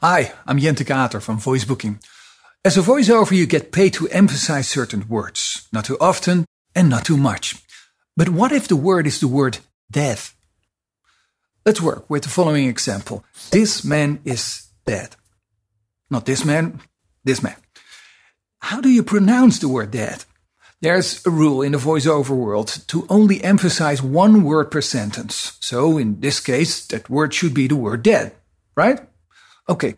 Hi, I'm Jente Kater from Voice Booking. As a voiceover, you get paid to emphasize certain words, not too often and not too much. But what if the word is the word death? Let's work with the following example. This man is dead. Not this man, this man. How do you pronounce the word dead? There's a rule in the voiceover world to only emphasize one word per sentence. So in this case, that word should be the word dead, right? Okay,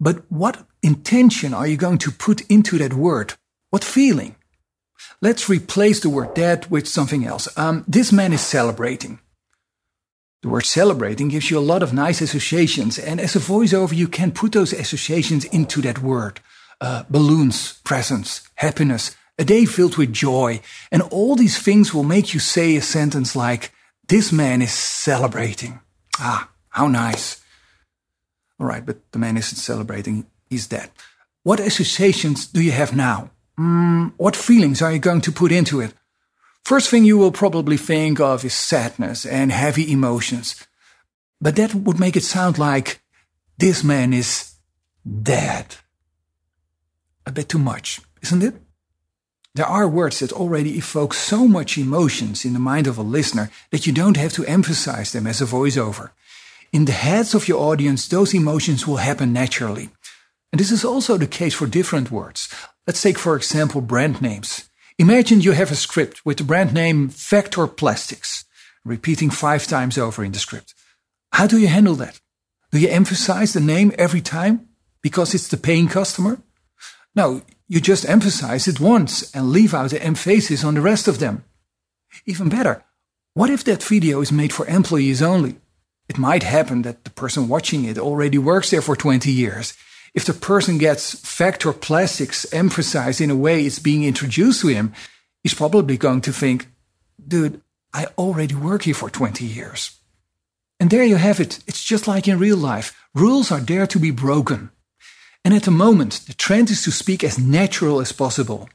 but what intention are you going to put into that word? What feeling? Let's replace the word dead with something else. Um, this man is celebrating. The word celebrating gives you a lot of nice associations, and as a voiceover, you can put those associations into that word. Uh, balloons, presents, happiness, a day filled with joy, and all these things will make you say a sentence like, This man is celebrating. Ah, how nice. All right, but the man isn't celebrating, he's dead. What associations do you have now? Mm, what feelings are you going to put into it? First thing you will probably think of is sadness and heavy emotions. But that would make it sound like this man is dead. A bit too much, isn't it? There are words that already evoke so much emotions in the mind of a listener that you don't have to emphasize them as a voiceover in the heads of your audience, those emotions will happen naturally. And this is also the case for different words. Let's take, for example, brand names. Imagine you have a script with the brand name Vector Plastics, repeating five times over in the script. How do you handle that? Do you emphasize the name every time because it's the paying customer? No, you just emphasize it once and leave out the emphasis on the rest of them. Even better, what if that video is made for employees only? It might happen that the person watching it already works there for 20 years. If the person gets factor plastics emphasized in a way it's being introduced to him, he's probably going to think, dude, I already work here for 20 years. And there you have it. It's just like in real life. Rules are there to be broken. And at the moment, the trend is to speak as natural as possible.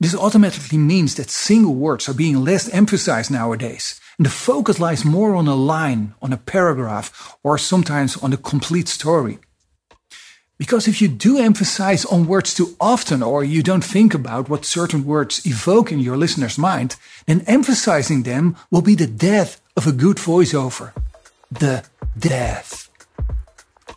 This automatically means that single words are being less emphasized nowadays. And the focus lies more on a line, on a paragraph, or sometimes on the complete story. Because if you do emphasize on words too often, or you don't think about what certain words evoke in your listener's mind, then emphasizing them will be the death of a good voiceover. The death.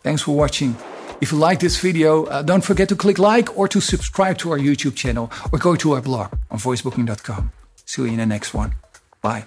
Thanks for watching. If you like this video, uh, don't forget to click like or to subscribe to our YouTube channel or go to our blog on voicebooking.com. See you in the next one. Bye.